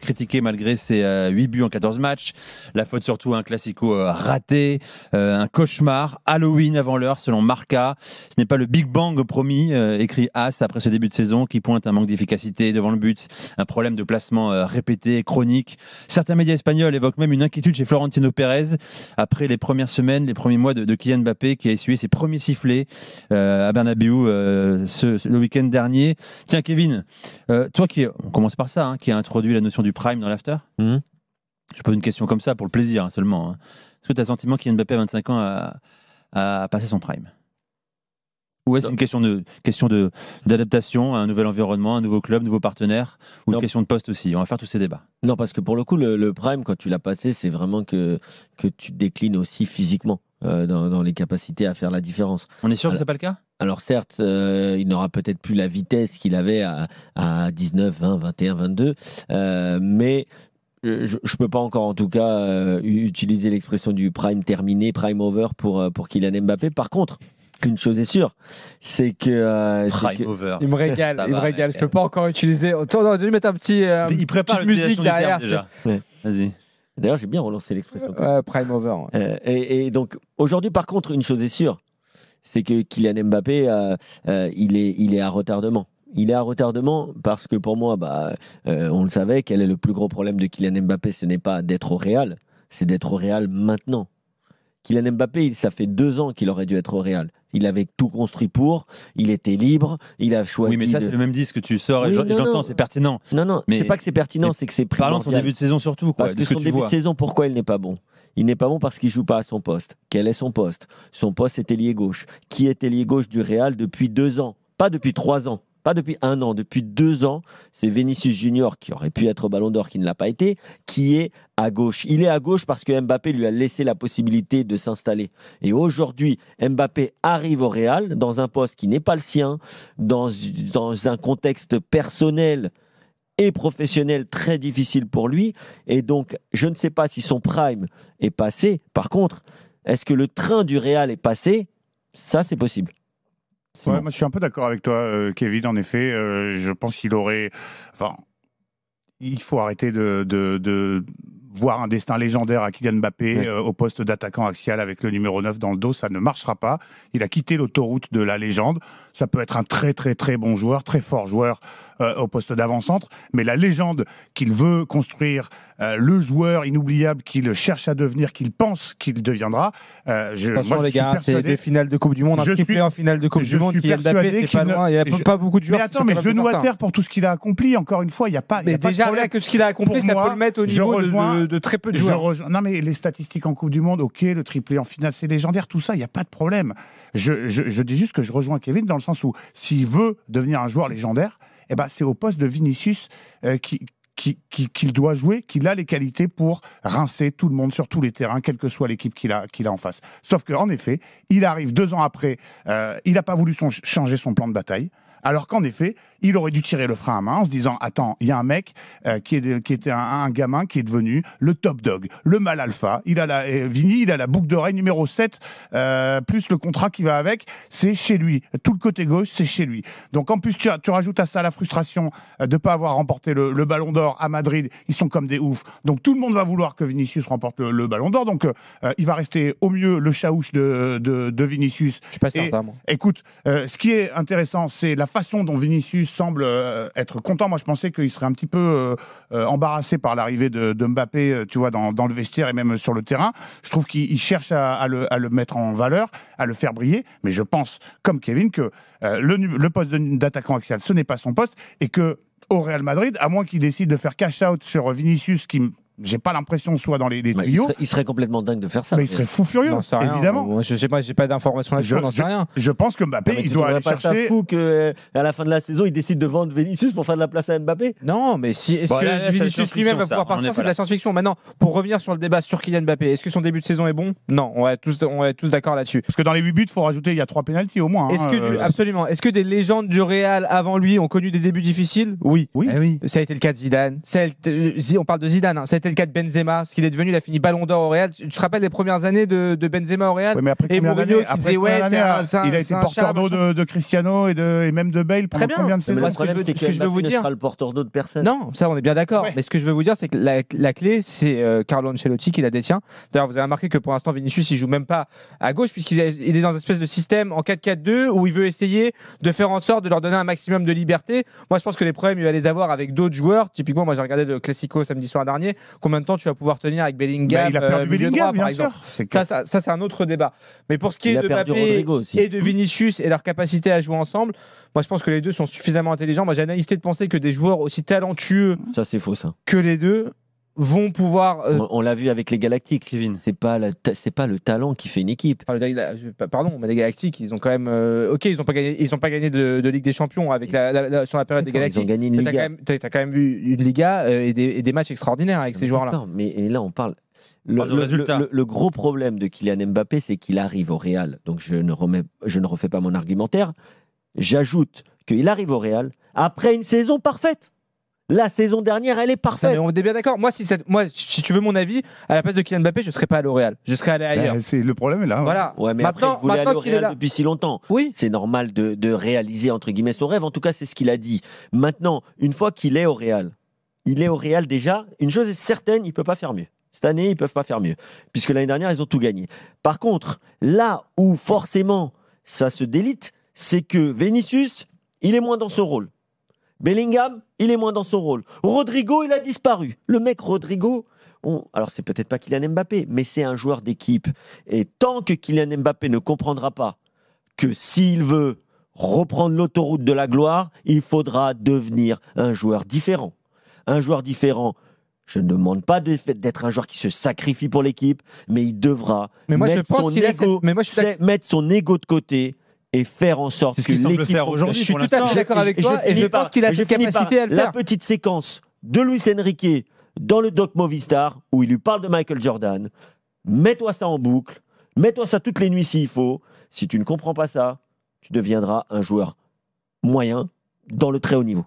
critiqué malgré ses 8 euh, buts en 14 matchs. La faute surtout à un classico euh, raté, euh, un cauchemar, Halloween avant l'heure selon Marca. Ce n'est pas le Big Bang promis, écrit As après ce début de saison qui pointe un manque d'efficacité devant le but, un problème de placement répété, chronique. Certains médias espagnols évoquent même une inquiétude chez Florentino Pérez après les premières semaines, les premiers mois de, Kylian Mbappé qui a essuyé ses premiers sifflets à Bernabeu le week-end dernier. Tiens Kevin, toi qui, on commence par ça, hein, qui a introduit la notion du prime dans l'after mhm. Je pose une question comme ça pour le plaisir hein, seulement. Hein. Est-ce que tu as le sentiment une Mbappé à 25 ans à passer son prime ou est-ce une question de question de d'adaptation à un nouvel environnement, un nouveau club, nouveau partenaire, ou une question de poste aussi On va faire tous ces débats. Non, parce que pour le coup, le, le prime quand tu l'as passé, c'est vraiment que que tu déclines aussi physiquement. Euh, dans, les capacités à faire la différence. On est sûr que ce n'est pas le cas Alors certes, euh, il n'aura peut-être plus la vitesse qu'il avait à, 19, 20, 21, 22, mais euh, je ne peux pas encore en tout cas utiliser l'expression du prime terminé, prime over pour, pour Kylian Mbappé. Par contre, une chose est sûre, c'est que, Prime over. Il me régale, il me régale. Je ne peux pas encore utiliser. Attends, on va lui mettre un petit. il prépare musique derrière. déjà. Vas-y. D'ailleurs, j'ai bien relancé l'expression. prime over. Euh, et, donc, aujourd'hui, par contre, une chose est sûre, c'est que Kylian Mbappé, euh, euh, il, est, il est à retardement. Il est à retardement parce que pour moi, bah, on le savait, quel est le plus gros problème de Kylian Mbappé Ce n'est pas d'être au Real, c'est d'être au Real maintenant. Kylian Mbappé, ça fait deux ans qu'il aurait dû être au Real. Il avait tout construit pour, il était libre, il a choisi. Oui, mais ça, c'est le même disque que tu sors et j'entends, c'est pertinent. Non, non, mais... c'est pas que c'est pertinent, c'est que c'est Parlons de son début de saison surtout. parce que, son début de saison, pourquoi il n'est pas bon Il n'est pas bon parce qu'il joue pas à son poste. Quel est son poste Son poste, c'est ailier gauche. Qui est ailier gauche du Real depuis deux ans Pas depuis trois ans pas depuis un an, depuis deux ans, c'est Vinicius Junior qui aurait pu être Ballon d'Or, qui ne l'a pas été, qui est à gauche. Il est à gauche parce que Mbappé lui a laissé la possibilité de s'installer. Et aujourd'hui, Mbappé arrive au Real dans un poste qui n'est pas le sien, dans, dans un contexte personnel et professionnel très difficile pour lui. Et donc, je ne sais pas si son prime est passé. Par contre, est-ce que le train du Real est passé Ça, c'est possible je suis un peu d'accord avec toi, euh, Kevin. En effet, euh, je pense qu'il aurait. Enfin, il faut arrêter de, voir un destin légendaire à Kylian Mbappé euh, au poste d'attaquant axial avec le numéro 9 dans le dos. Ça ne marchera pas. Il a quitté l'autoroute de la légende. Ça peut être un très, très, très bon joueur, très fort joueur euh, au poste d'avant-centre. Mais la légende qu'il veut construire, euh, le joueur inoubliable qu'il cherche à devenir, qu'il pense qu'il deviendra. Euh, je, les gars, c'est des finales de Coupe du Monde, un je triplé suis, en finale de Coupe du Monde Je suis c'est pas loin. Il n'y a pas beaucoup de joueurs. Mais attends, mais genou à terre pour tout ce qu'il a accompli. Encore une fois, il n'y a pas. Mais y a déjà, pas de rien que ce qu'il a accompli, ça peut le mettre au niveau de, très peu de joueurs. non, mais les statistiques en Coupe du Monde, ok, le triplé en finale, c'est légendaire, tout ça, il n'y a pas de problème. je dis juste que je rejoins Kevin dans le sens où s'il veut devenir un joueur légendaire, eh ben, c'est au poste de Vinicius euh, qui, qu'il doit jouer, qu'il a les qualités pour rincer tout le monde sur tous les terrains, quelle que soit l'équipe qu'il a, qu'il a en face. Sauf qu'en effet, il arrive deux ans après, euh, il n'a pas voulu changer son plan de bataille alors qu'en effet, il aurait dû tirer le frein à main en se disant Attends, il y a un mec euh, qui, était un, gamin qui est devenu le top dog, le mal alpha. Il a la, euh, il a la boucle d'oreille numéro 7, euh, plus le contrat qui va avec. C'est chez lui. Tout le côté gauche, c'est chez lui. Donc en plus, tu, tu, rajoutes à ça la frustration euh, de ne pas avoir remporté le, ballon d'or à Madrid. Ils sont comme des oufs. Donc tout le monde va vouloir que Vinicius remporte le, ballon d'or. Donc il va rester au mieux le chaouche de, Vinicius. Je suis pas et, Écoute, ce qui est intéressant, c'est la façon dont Vinicius semble euh, être content, moi je pensais qu'il serait un petit peu euh, euh, embarrassé par l'arrivée de, Mbappé, tu vois, dans, le vestiaire et même sur le terrain. Je trouve qu'il cherche à, le, mettre en valeur, à le faire briller. Mais je pense, comme Kevin, que le, le poste d'attaquant axial, ce n'est pas son poste et que au Real Madrid, à moins qu'il décide de faire cash out sur Vinicius, qui j'ai pas l'impression soit dans les, les bah, tuyaux. Il serait, complètement dingue de faire ça. Mais il serait fou furieux, évidemment. j'ai Je n'ai pas, pas d'informations là-dessus, je, rien. Je pense que Mbappé, il doit aller chercher. fou que euh, à la fin de la saison, il décide de vendre Vinicius pour faire de la place à Mbappé. Non, mais si est-ce que Vinicius lui-même va pouvoir partir, c'est de la science-fiction. Maintenant, pour revenir sur le débat sur Kylian Mbappé, est-ce que son début de saison est bon Non, on est tous, on est tous d'accord là-dessus. Parce que dans les 8 buts, il faut rajouter il y a 3 pénalties au moins. Hein, est-ce que euh, absolument Est-ce que des légendes du Real avant lui ont connu des débuts difficiles Oui. Eh oui. Ça a été le cas de Zidane. Euh, on parle de Zidane. Hein. C'est le cas de Benzema, ce qu'il est devenu, il a fini Ballon d'Or au Real. Tu, te rappelles les premières années de, de Benzema au Real après Et Mourinho qui disait ouais, euh, c'est un, il a été porteur d'eau de, de, Cristiano et, de, et, même de Bale Très combien de Ce que je veux, vous dire, le porteur d'eau de personne. Non, ça on est bien d'accord. Mais ce que je veux vous dire, c'est que la, la clé, c'est euh, Carlo Ancelotti qui la détient. D'ailleurs, vous avez remarqué que pour l'instant, Vinicius il joue même pas à gauche puisqu'il est dans une espèce de système en 4-4-2 où il veut essayer de faire en sorte de leur donner un maximum de liberté. Moi, je pense que les problèmes il va les avoir avec d'autres joueurs. Typiquement, moi j'ai regardé le Classico samedi soir dernier. Combien de temps tu vas pouvoir tenir avec Bellingham, bah, euh, Bellingham, par exemple. ça, ça, c'est un autre débat. Mais pour ce qui est de Mbappé et de Vinicius et leur capacité à jouer ensemble, moi je pense que les deux sont suffisamment intelligents. Moi j'ai la naïveté de penser que des joueurs aussi talentueux ça, faux, que les deux vont pouvoir. Euh, on, l'a vu avec les Galactiques, Kevin. C'est pas c'est pas le talent qui fait une équipe. Ah, pardon, mais les Galactiques, ils ont quand même. Euh, ok, ils ont pas gagné, ils ont pas gagné de, Ligue des Champions avec sur la période des Galactiques. Ils ont gagné une mais Liga. As quand, même, as quand même vu une Liga euh, et des, matchs extraordinaires avec ces joueurs-là. Mais là, on parle. Le, gros problème de Kylian Mbappé, c'est qu'il arrive au Real. Donc je ne, je ne refais pas mon argumentaire. J'ajoute qu'il arrive au Real après une saison parfaite. La saison dernière, elle est parfaite. on est bien d'accord. Moi, si, si tu veux mon avis, à la place de Kylian Mbappé, je ne serais pas à L'Oréal. Je serais allé ailleurs. Ben, c'est le problème là. Hein. Voilà. mais maintenant, après, il voulait depuis si longtemps. Oui. C'est normal de, réaliser entre guillemets son rêve. En tout cas, c'est ce qu'il a dit. Maintenant, une fois qu'il est au Real, il est au Real déjà. Une chose est certaine, il peut pas faire mieux. Cette année, ils peuvent pas faire mieux, puisque l'année dernière, ils ont tout gagné. Par contre, là où forcément ça se délite, c'est que Vinicius, il est moins dans son rôle. Bellingham, il est moins dans son rôle. Rodrigo, il a disparu. Le mec Rodrigo, alors c'est peut-être pas Kylian Mbappé, mais c'est un joueur d'équipe. Et tant que Kylian Mbappé ne comprendra pas que s'il veut reprendre l'autoroute de la gloire, il faudra devenir un joueur différent. Un joueur différent je ne demande pas d'être un joueur qui se sacrifie pour l'équipe, mais il devra mettre son ego de côté, et faire en sorte que l'équipe Je suis tout à fait d'accord avec toi et je, pense qu'il a cette capacité à le La petite séquence de Luis Enrique dans le doc Movistar où il lui parle de Michael Jordan. Mets-toi ça en boucle, mets-toi ça toutes les nuits s'il faut. Si tu ne comprends pas ça, tu deviendras un joueur moyen dans le très haut niveau.